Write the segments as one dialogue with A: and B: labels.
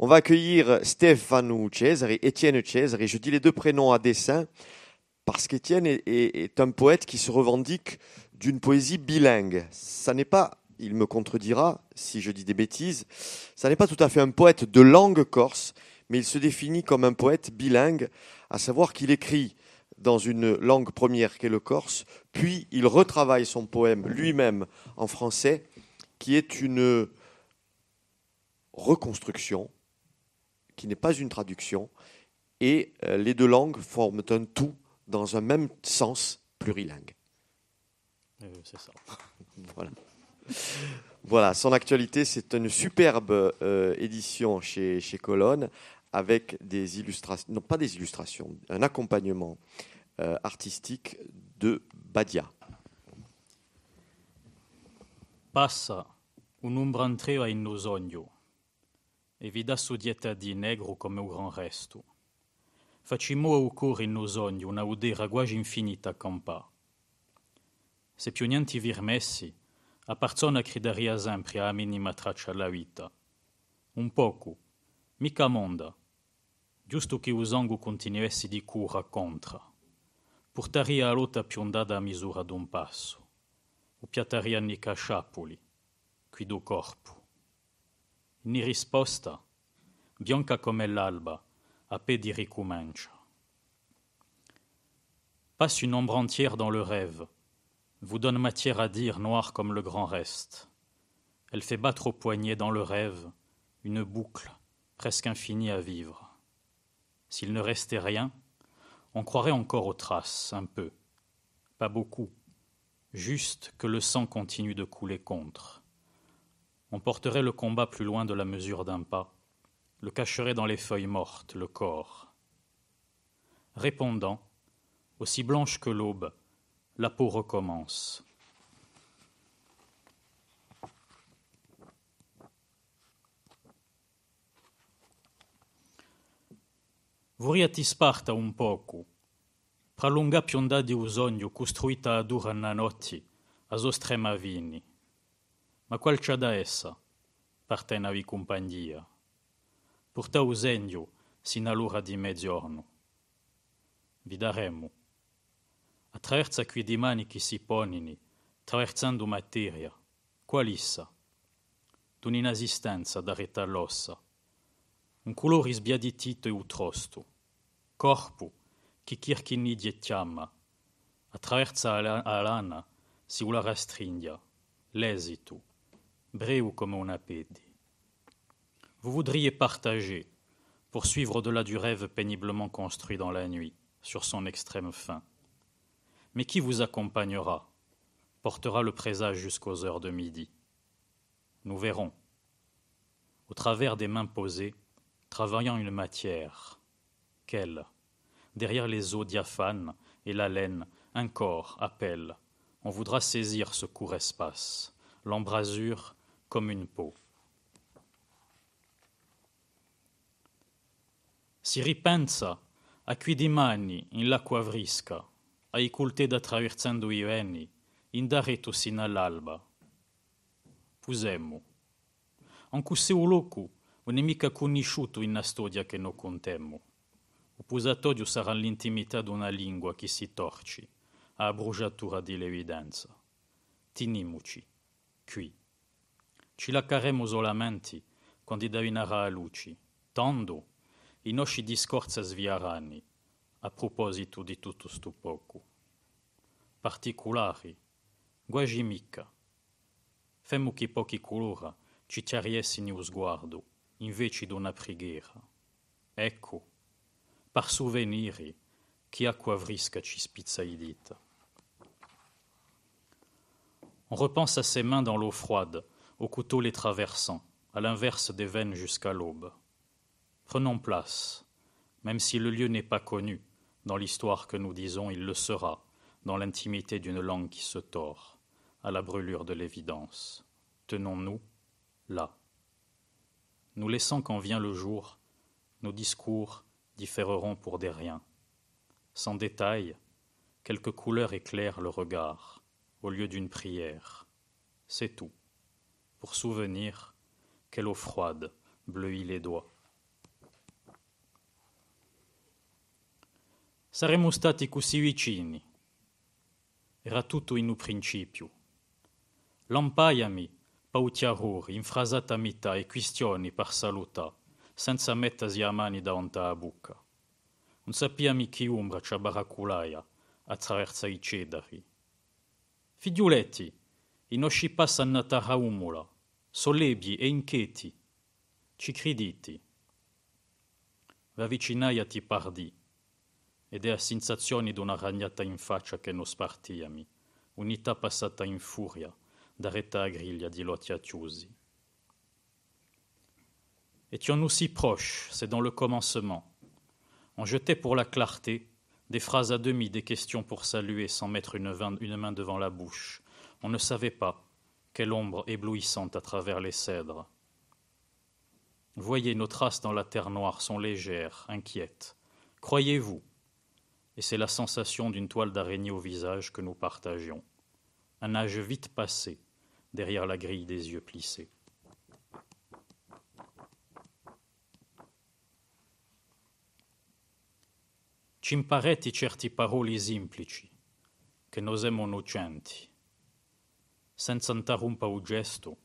A: On va accueillir Stefano et Étienne Cesare. Je dis les deux prénoms à dessein parce qu'Étienne est, est, un poète qui se revendique d'une poésie bilingue. Ça n'est pas, il me contredira si je dis des bêtises, ça n'est pas tout à fait un poète de langue corse, mais il se définit comme un poète bilingue, à savoir qu'il écrit dans une langue première qu'est le corse, puis il retravaille son poème lui-même en français, qui est une reconstruction qui n'est pas une traduction, et euh, les deux langues forment un tout dans un même sens plurilingue. c'est ça. voilà. Voilà, son actualité, c'est une superbe euh, édition chez, chez Colonne avec des illustrations, non pas des illustrations, un accompagnement euh, artistique de Badia.
B: Passa un ombra in nos ogno. e vi da dieta di negro come o gran resto. Facimo ao cor in nos ogni una udera quasi infinita campa. Se più niente vir messi, a persona cridaria sempre a minima traccia alla vita. Un poco, mica monda, giusto che usango continuessi di cura contra. Portaria a lotta piondada a misura d'un passo. O piataria nica chapoli, qui do corpo. Ni bianca come l'alba, a pe Passe une ombre entière dans le rêve, vous donne matière à dire noir comme le grand reste. Elle fait battre au poignet dans le rêve une boucle presque infinie à vivre. S'il ne restait rien, on croirait encore aux traces, un peu, pas beaucoup, juste que le sang continue de couler contre on porterait le combat plus loin de la mesure d'un pas, le cacherait dans les feuilles mortes, le corps. Répondant, aussi blanche que l'aube, la peau recommence. Vorria un poco, pralunga pionda di usogno costruita a dura a vini. ma qual c'ha da essa? Partenavi compagnia. Porta usendio, sin all'ora di mezzogiorno. Vi daremo. Attraversa qui di mani che si ponini, traversando materia, qualissa, D'un'inesistenza inasistenza da retta l'ossa, un colore sbiaditito e utrosto, corpo che chirchini chiama. attraversa a lana si la rastringia, l'esito. ou comme on appelle. Vous voudriez partager, poursuivre au-delà du rêve péniblement construit dans la nuit, sur son extrême fin. Mais qui vous accompagnera, portera le présage jusqu'aux heures de midi Nous verrons. Au travers des mains posées, travaillant une matière, quelle Derrière les eaux diaphanes et la laine, un corps appelle. On voudra saisir ce court espace, l'embrasure comme une peau. Si ripensa a qui di mani in l'acqua vrisca, ai culteda attraversando i veni, reni, indaretu sin all'alba. Pusemmo. Ancu se u locu, un nemica conosciuto in storia che non contemmo. O pusatodio sarà l'intimità d'una lingua che si torci, a brugiatura di l'evidenza. Tinimuci, qui. Ci laccheremo solamente quando diventerà a luci, tanto i nostri discorsi sviaranno a proposito di tutto sto poco. Particolari, guagi mica. Femmo che pochi colora ci chiariessini lo sguardo invece di una preghiera. Ecco, par souveniri, che acqua fresca ci spizza i dita. On repense à ses mains dans l'eau froide, au couteau les traversant, à l'inverse des veines jusqu'à l'aube. Prenons place, même si le lieu n'est pas connu, dans l'histoire que nous disons il le sera, dans l'intimité d'une langue qui se tord, à la brûlure de l'évidence. Tenons-nous là. Nous laissant quand vient le jour, nos discours différeront pour des riens. Sans détail, quelques couleurs éclairent le regard, au lieu d'une prière. C'est tout. pour souvenir, quelle eau froide bleuit les doigts. Saremmo stati così vicini. Era tutto in un principio. Lampaiami, pautiarur, infrasata mità e questioni per saluta, senza mettersi a mani da davanti alla bocca. Non sappiami chi umbra c'è baraculaia attraverso i cedari. Figliuletti, i nostri passi a natara umula, « Solebi, e incheti, ci crediti. Vavicinaia ti pardi, ed è a sensazioni d'una ragnata in faccia che non spartiami, unita passata in furia, da griglia di lotia attiusi. Étions-nous e si proches, c'est dans le commencement. On jetait pour la clarté des phrases à demi, des questions pour saluer sans mettre une, main devant la bouche. On ne savait pas, quelle ombre éblouissante à travers les cèdres. Voyez, nos traces dans la terre noire sont légères, inquiètes. Croyez-vous Et c'est la sensation d'une toile d'araignée au visage que nous partagions. Un âge vite passé, derrière la grille des yeux plissés. Ci certi paroli semplici, che nos emono senza interrompa o gesto,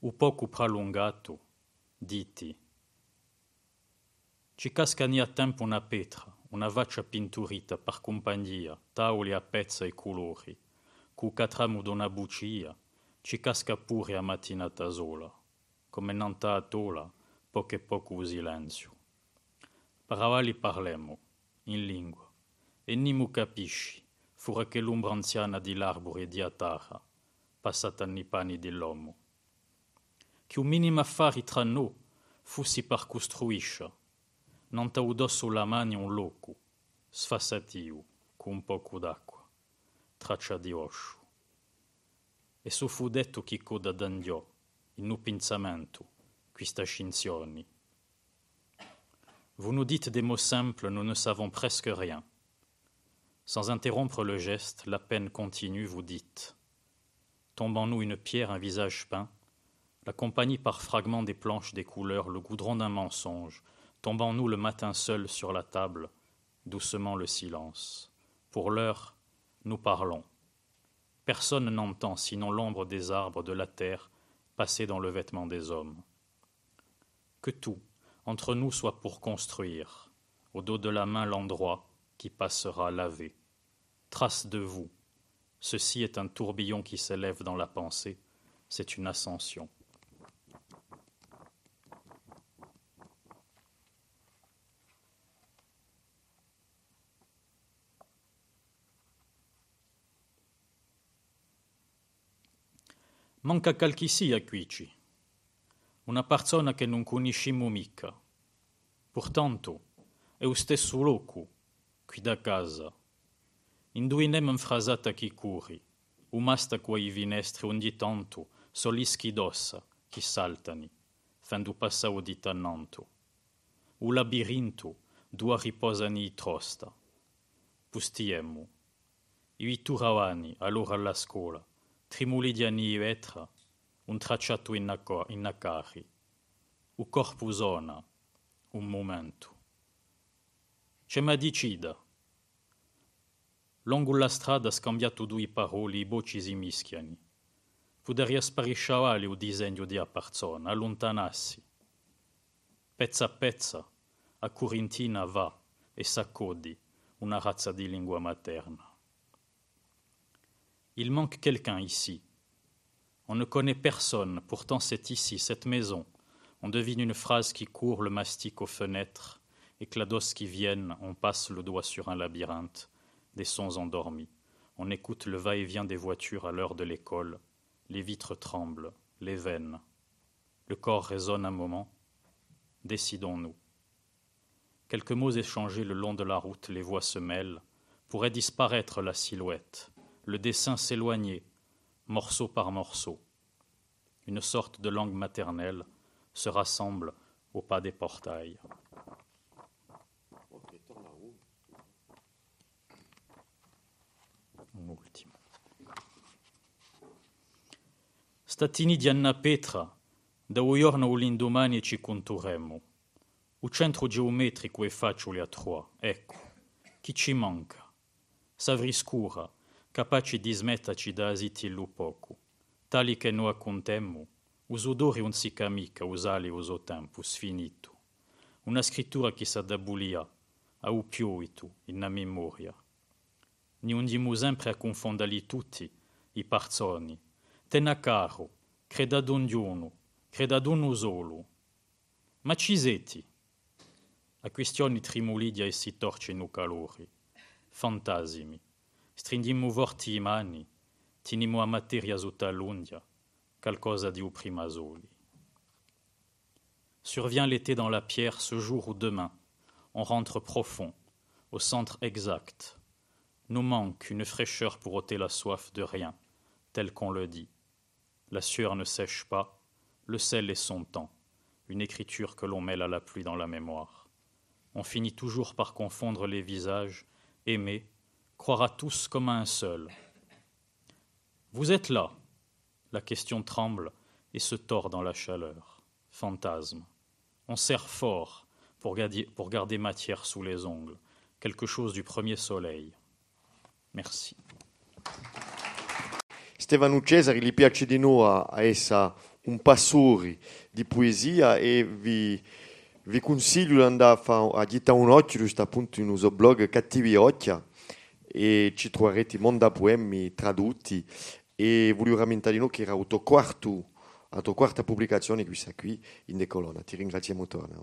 B: o poco prolungato, diti. Ci casca a tempo una petra, una vaccia pinturita per compagnia, tavoli a pezza e colori, cu catramo d'una buccia, ci casca pure a mattinata sola, come nanta a tola, poco e poco silenzio. Paravali parlemo, in lingua, e nimo capisci, fuori che l'ombra anziana di l'arbore e di a passata ni panni dell'uomo. Che un minimo tra noi fussi par costruisce, non t'audò sulla un loco, sfassatiu, con poco d'acqua, traccia di oscio. E so fu detto chi coda in un pensamento, questa scinzioni. Vous nous dites des mots simples, nous ne savons presque rien. Sans interrompre le geste, la peine continue, vous dites tombe en nous une pierre, un visage peint, la compagnie par fragments des planches des couleurs, le goudron d'un mensonge, tombe en nous le matin seul sur la table, doucement le silence. Pour l'heure, nous parlons. Personne n'entend sinon l'ombre des arbres, de la terre, passer dans le vêtement des hommes. Que tout, entre nous, soit pour construire, au dos de la main l'endroit qui passera lavé. Trace de vous, Ceci est un tourbillon qui s'élève dans la pensée, c'est une ascension. Manca qualche sia qui, una persona che non conosciamo mica. Portanto, è qui da casa. Induinem în fraza tachicuri, umasta quei vinestri ogni tanto, solischi dossa, chi saltani, fendu passa udita tanantu. U labirintu, dua riposani trosta. Pustiemu. I turavani, allora alla scuola, trimulidiani vetra, un tracciato in acari. U corpusona, un momento. Cema dicida, Longo la strada scambiato due parole i bocci mischiani. Poderia sparisciare o disegno di Apparzona, all'ontanasi. Pezza a pezza, a Corintina va e s'accodi una razza di lingua materna. Il manque quelqu'un ici. On ne connaît personne, pourtant c'est ici, cette maison. On devine une phrase qui court le mastic aux fenêtres, et clados qui viennent, on passe le doigt sur un labyrinthe des sons endormis. On écoute le va-et-vient des voitures à l'heure de l'école. Les vitres tremblent, les veines. Le corps résonne un moment. Décidons-nous. Quelques mots échangés le long de la route, les voix se mêlent. Pourrait disparaître la silhouette, le dessin s'éloigner, morceau par morceau. Une sorte de langue maternelle se rassemble au pas des portails. Statini di Anna Petra, da uiorno l'indumani ci conturremo. U centro geometrico è facile a Troa, ecco. Chi ci manca? scura, capace di smetterci da asitillo poco, tali che noi contemmo, usudori un si camica, usali uso tempo, sfinito. Una scrittura che s'adabulia, a u pioitu, in memoria. Ni undimu sempre a confondali tutti, i parzoni, creda Credadundiunu, usolo. Ma ci A questioni trimulidia e si nu calori, fantasimi. Stringimu vorti i mani, tinimo a materia zutalundia, qualcosa di Survient l'été dans la pierre ce jour ou demain. On rentre profond, au centre exact. Nous manque une fraîcheur pour ôter la soif de rien, tel qu'on le dit. La sueur ne sèche pas, le sel est son temps, une écriture que l'on mêle à la pluie dans la mémoire. On finit toujours par confondre les visages, aimer, croire à tous comme à un seul. Vous êtes là La question tremble et se tord dans la chaleur. Fantasme. On serre fort pour garder, pour garder matière sous les ongles, quelque chose du premier soleil. Merci.
A: Stefano Cesari gli piace di nuovo a essa un passuri di poesia e vi, vi consiglio di andare a, fare, a dita un occhio giusto appunto in uso blog Cattivi Occhia e ci troverete monda poemi tradotti e voglio rammentare di che era il quarto la tua quarta pubblicazione questa qui in De Colonna. ti ringraziamo torna